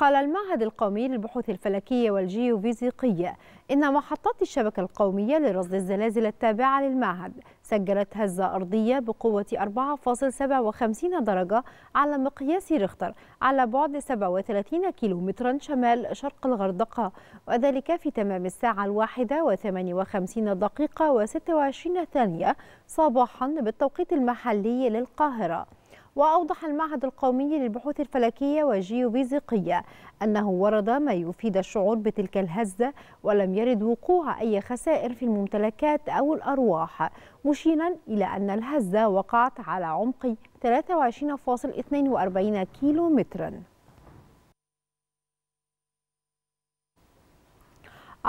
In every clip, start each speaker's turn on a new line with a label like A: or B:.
A: قال المعهد القومي للبحوث الفلكية والجيوفيزيقية إن محطات الشبكة القومية لرصد الزلازل التابعة للمعهد سجلت هزة أرضية بقوة 4.57 درجة على مقياس ريختر على بعد 37 كيلومترا شمال شرق الغردقة وذلك في تمام الساعة الواحدة و58 دقيقة و26 ثانية صباحا بالتوقيت المحلي للقاهرة وأوضح المعهد القومي للبحوث الفلكية والجيوفيزيقية أنه ورد ما يفيد الشعور بتلك الهزة ولم يرد وقوع أي خسائر في الممتلكات أو الأرواح مشيرا إلى أن الهزة وقعت على عمق 23.42 كيلو متراً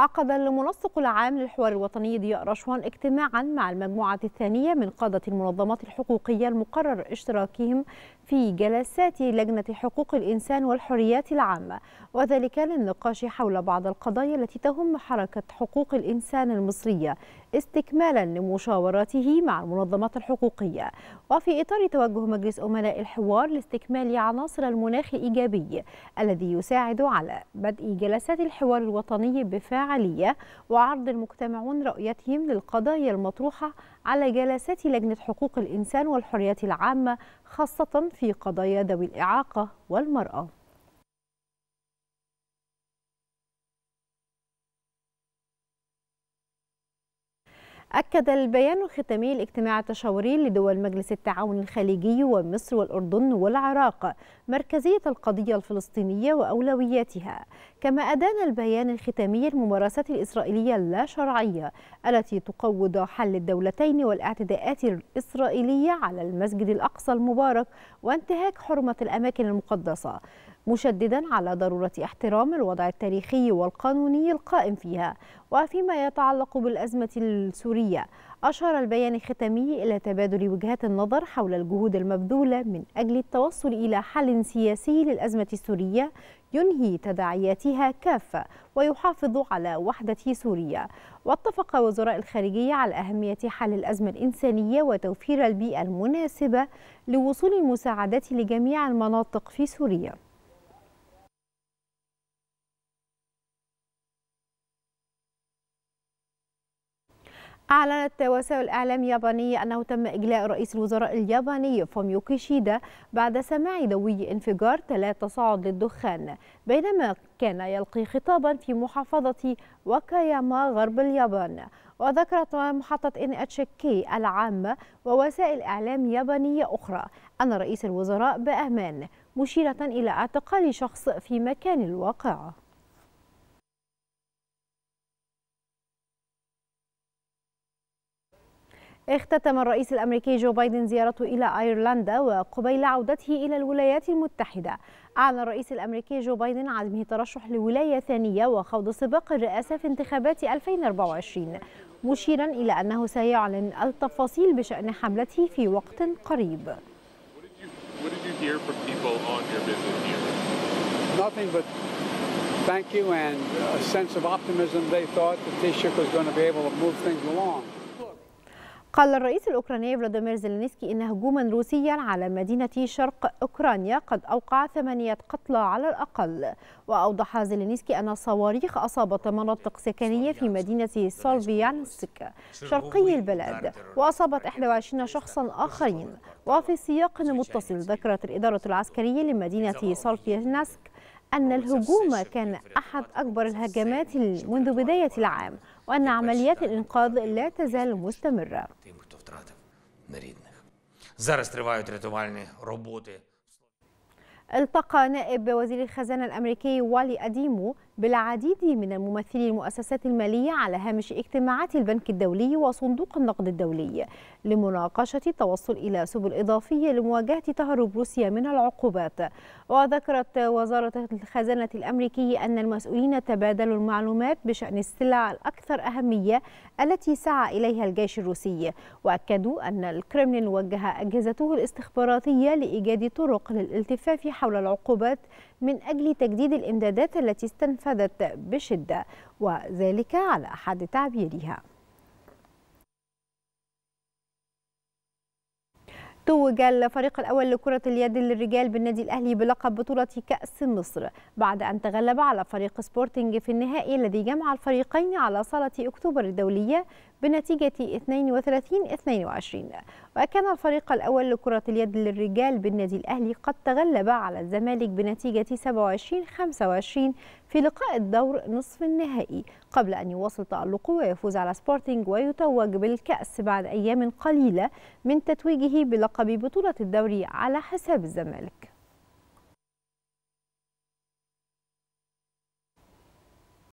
A: عقد المنسق العام للحوار الوطني ضياء رشوان اجتماعا مع المجموعة الثانية من قادة المنظمات الحقوقية المقرر اشتراكهم في جلسات لجنة حقوق الإنسان والحريات العامة وذلك للنقاش حول بعض القضايا التي تهم حركة حقوق الإنسان المصرية استكمالا لمشاوراته مع المنظمات الحقوقية وفي إطار توجه مجلس امناء الحوار لاستكمال عناصر المناخ الإيجابي الذي يساعد على بدء جلسات الحوار الوطني بفاعل الفعالية وعرض المجتمعون رؤيتهم للقضايا المطروحة على جلسات لجنة حقوق الإنسان والحريات العامة خاصة في قضايا ذوي الإعاقة والمرأة أكد البيان الختامي لاجتماع التشاوري لدول مجلس التعاون الخليجي ومصر والأردن والعراق مركزية القضية الفلسطينية وأولوياتها كما أدان البيان الختامي الممارسات الإسرائيلية اللا شرعية التي تقوض حل الدولتين والاعتداءات الإسرائيلية على المسجد الأقصى المبارك وانتهاك حرمة الأماكن المقدسة مشددا على ضرورة احترام الوضع التاريخي والقانوني القائم فيها وفيما يتعلق بالأزمة السورية أشار البيان الختامي إلى تبادل وجهات النظر حول الجهود المبذولة من أجل التوصل إلى حل سياسي للأزمة السورية ينهي تداعياتها كافة ويحافظ على وحدة سوريا واتفق وزراء الخارجية على أهمية حل الأزمة الإنسانية وتوفير البيئة المناسبة لوصول المساعدات لجميع المناطق في سوريا أعلنت وسائل الإعلام اليابانية أنه تم إجلاء رئيس الوزراء الياباني فوميو كيشيدا بعد سماع دوي انفجار تلا تصاعد للدخان بينما كان يلقي خطابا في محافظة واكاياما غرب اليابان وذكرت محطة ان اتش كي العامة ووسائل إعلام يابانية أخرى أن رئيس الوزراء بأمان مشيرة إلى اعتقال شخص في مكان الواقعة اختتم الرئيس الأمريكي جو بايدن زيارته إلى أيرلندا وقبيل عودته إلى الولايات المتحدة أعلن الرئيس الأمريكي جو بايدن عزمه ترشح لولاية ثانية وخوض سباق الرئاسة في انتخابات 2024 مشيرا إلى أنه سيعلن التفاصيل بشأن حملته في وقت قريب Nothing but thank you and a sense of optimism they thought that this ship was going to be able to move things along. قال الرئيس الأوكراني فلاديمير زيلينسكي إن هجوما روسيا على مدينة شرق أوكرانيا قد أوقع ثمانية قتلى على الأقل وأوضح زيلينسكي أن صواريخ أصابت مناطق سكنية في مدينة سولفيانسك شرقي البلد وأصابت 21 شخصا آخرين وفي سياق متصل ذكرت الإدارة العسكرية لمدينة سولفيانسك أن الهجوم كان أحد أكبر الهجمات منذ بداية العام وأن عمليات الإنقاذ لا تزال مستمرة التقى نائب وزير الخزانة الأمريكي والي أديمو بالعديد من الممثلين المؤسسات المالية على هامش اجتماعات البنك الدولي وصندوق النقد الدولي لمناقشة التوصل إلى سبل إضافية لمواجهة تهرب روسيا من العقوبات وذكرت وزارة الخزانة الأمريكية أن المسؤولين تبادلوا المعلومات بشأن السلع الأكثر أهمية التي سعى إليها الجيش الروسي وأكدوا أن الكرملين وجه أجهزته الاستخباراتية لإيجاد طرق للالتفاف حول العقوبات من أجل تجديد الإمدادات التي استنفذت نفذت بشدة وذلك على حد تعبيرها توج الفريق الأول لكرة اليد للرجال بالنادي الأهلي بلقب بطولة كأس مصر بعد أن تغلب على فريق سبورتنج في النهائي الذي جمع الفريقين على صالة أكتوبر الدولية بنتيجة 32-22 وكان الفريق الأول لكرة اليد للرجال بالنادي الأهلي قد تغلب على الزمالك بنتيجة 27-25 في لقاء الدور نصف النهائي قبل أن يواصل تألقه ويفوز على سبورتينج ويتوج بالكأس بعد أيام قليلة من تتويجه بلقب بطولة الدوري على حساب الزمالك